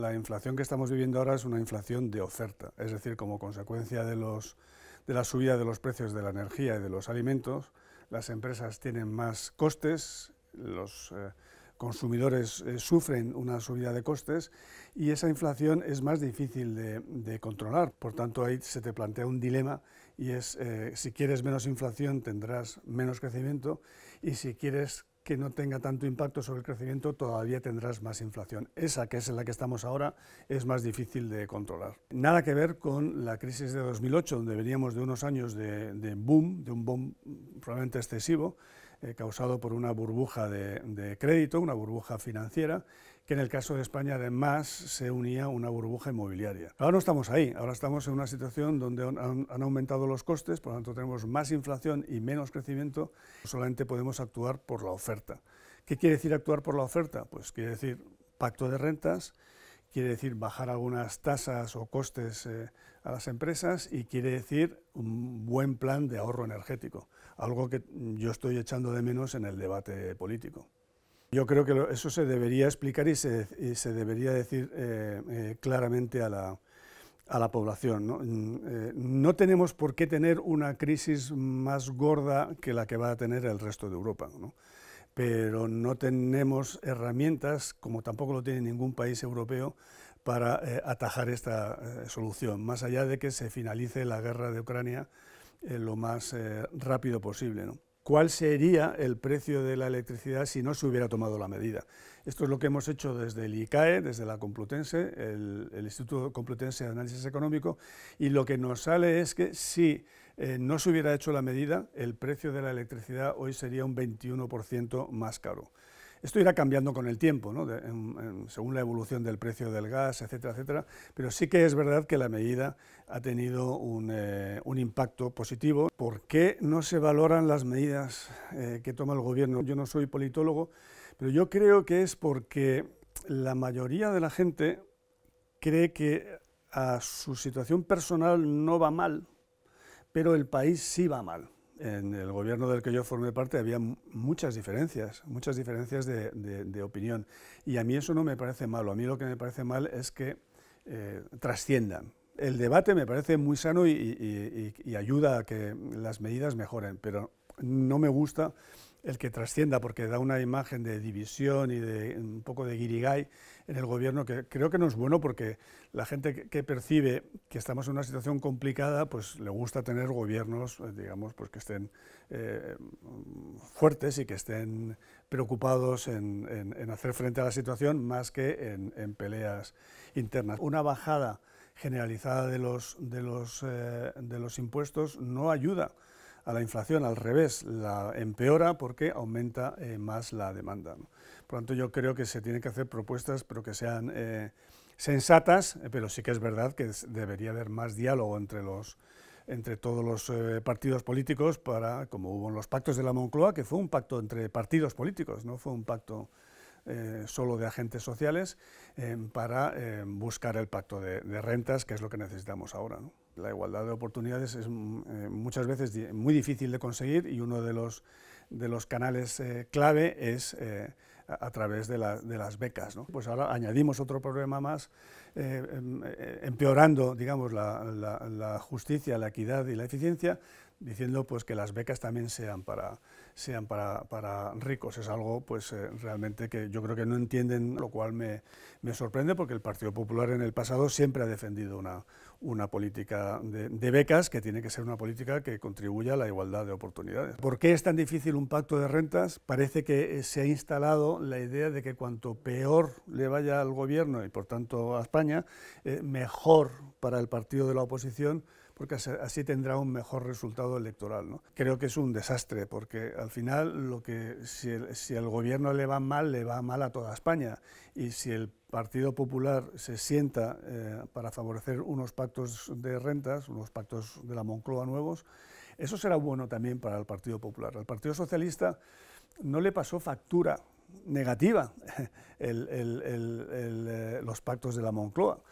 la inflación que estamos viviendo ahora es una inflación de oferta, es decir, como consecuencia de, los, de la subida de los precios de la energía y de los alimentos, las empresas tienen más costes, los eh, consumidores eh, sufren una subida de costes y esa inflación es más difícil de, controlar. Por tanto, ahí se te plantea un dilema y es eh, si quieres menos inflación tendrás menos crecimiento y si quieres que no tenga tanto impacto sobre el crecimiento, todavía tendrás más inflación. Esa que es en la que estamos ahora es más difícil de controlar. Nada que ver con la crisis de 2008, donde veníamos de unos años de, boom, de un boom probablemente excesivo, eh, causado por una burbuja de crédito, una burbuja financiera, que en el caso de España además se unía una burbuja inmobiliaria. Ahora no estamos ahí, ahora estamos en una situación donde han, aumentado los costes, por lo tanto tenemos más inflación y menos crecimiento, solamente podemos actuar por la oferta. ¿Qué quiere decir actuar por la oferta? Pues quiere decir pacto de rentas, quiere decir bajar algunas tasas o costes eh, a las empresas y quiere decir un buen plan de ahorro energético, algo que yo estoy echando de menos en el debate político. Yo creo que eso se debería explicar y se, debería decir eh, eh, claramente a la, población. Mm, eh, ¿no? tenemos por qué tener una crisis más gorda que la que va a tener el resto de Europa, pero no tenemos herramientas, como tampoco lo tiene ningún país europeo, para atajar esta solución, más allá de que se finalice la guerra de Ucrania lo más rápido posible. ¿no? cuál sería el precio de la electricidad si no se hubiera tomado la medida. Esto es lo que hemos hecho desde el ICAE, desde la Complutense, el, Instituto Complutense de Análisis Económico, y lo que nos sale es que si eh, no se hubiera hecho la medida, el precio de la electricidad hoy sería un 21% más caro. Esto irá cambiando con el tiempo, según la evolución del precio del gas, etcétera, etcétera, pero sí que es verdad que la medida ha tenido un, eh, impacto positivo. ¿Por qué no se valoran las medidas eh, que toma el gobierno? Yo no soy politólogo, pero yo creo que es porque la mayoría de la gente cree que a su situación personal no va mal, pero el país sí va mal en el gobierno del que yo formé parte había muchas diferencias, muchas diferencias de, opinión. Y a mí eso no me parece malo, a mí lo que me parece mal es que eh, trasciendan. El debate me parece muy sano y ayuda a que las medidas mejoren, pero no me gusta el que trascienda, porque da una imagen de división y de un poco de guirigay en el gobierno, que creo que no es bueno porque la gente que, percibe que estamos en una situación complicada, pues le gusta tener gobiernos, eh, digamos, pues que estén eh, fuertes y que estén preocupados en, hacer frente a la situación más que en, peleas internas. Una bajada generalizada de los, de los, eh, de los impuestos no ayuda la inflación, al revés, la empeora porque aumenta eh, más la demanda. Por lo tanto, yo creo que se tienen que hacer propuestas, pero que sean eh, sensatas, eh, pero sí que es verdad que debería haber más diálogo entre los entre todos los partidos políticos para, como hubo en los pactos de la Moncloa, que fue un pacto entre partidos políticos, no fue un pacto solo de agentes sociales, para buscar el pacto de, rentas, que es lo que necesitamos ahora la igualdad de oportunidades es mm, eh, muchas veces muy difícil de conseguir y uno de los, de los canales eh, clave es eh, a, través de, las becas. Pues ahora añadimos otro problema más, em, empeorando digamos, la, justicia, la equidad y la eficiencia, diciendo pues que las becas también sean para para, ricos es algo pues eh, realmente que yo creo que no entienden lo cual me, sorprende porque el Partido Popular en el pasado siempre ha defendido una política de, becas que tiene que ser una política que contribuya a la igualdad de oportunidades. ¿Por qué es tan difícil un pacto de rentas? Parece que eh, se ha instalado la idea de que cuanto peor le vaya al gobierno y por tanto a España, eh, mejor para el partido de la oposición porque así tendrá un mejor resultado electoral. Creo que es un desastre, porque al final lo que, si, al gobierno le va mal, le va mal a toda España. Y si el Partido Popular se sienta eh, para favorecer unos pactos de rentas, unos pactos de la Moncloa nuevos, eso será bueno también para el Partido Popular. Al Partido Socialista no le pasó factura negativa eh, los pactos de la Moncloa.